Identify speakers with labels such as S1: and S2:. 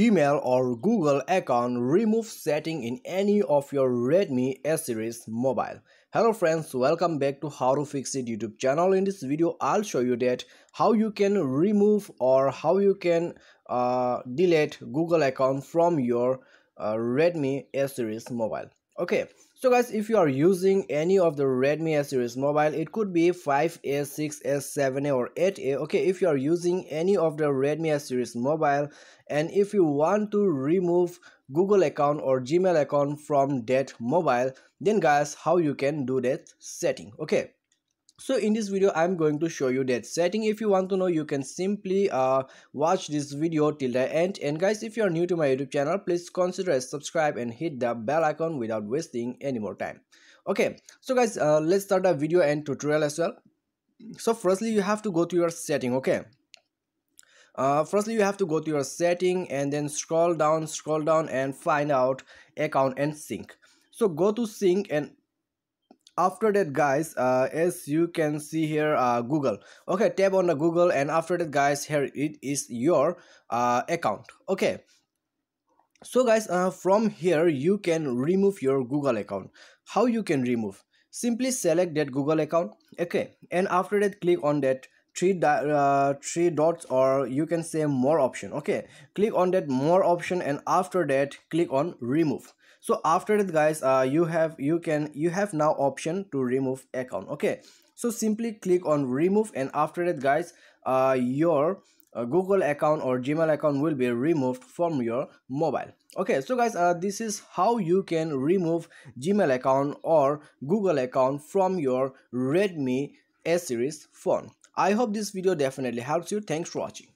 S1: Gmail or Google account remove setting in any of your Redmi S-series mobile. Hello friends, welcome back to how to fix it YouTube channel. In this video, I'll show you that how you can remove or how you can uh, delete Google account from your uh, Redmi S-series mobile okay so guys if you are using any of the redmi s series mobile it could be 5a 6a 7a or 8a okay if you are using any of the redmi s series mobile and if you want to remove google account or gmail account from that mobile then guys how you can do that setting okay so in this video i'm going to show you that setting if you want to know you can simply uh, watch this video till the end and guys if you are new to my youtube channel please consider subscribe and hit the bell icon without wasting any more time okay so guys uh, let's start the video and tutorial as well so firstly you have to go to your setting okay uh, firstly you have to go to your setting and then scroll down scroll down and find out account and sync so go to sync and after that guys uh, as you can see here uh, google okay tap on the google and after that guys here it is your uh, account okay so guys uh, from here you can remove your google account how you can remove simply select that google account okay and after that click on that three uh, three dots or you can say more option okay click on that more option and after that click on remove so after that guys uh, you have you can you have now option to remove account okay so simply click on remove and after that guys uh, your uh, google account or gmail account will be removed from your mobile okay so guys uh, this is how you can remove gmail account or google account from your redmi a series phone I hope this video definitely helps you. Thanks for watching.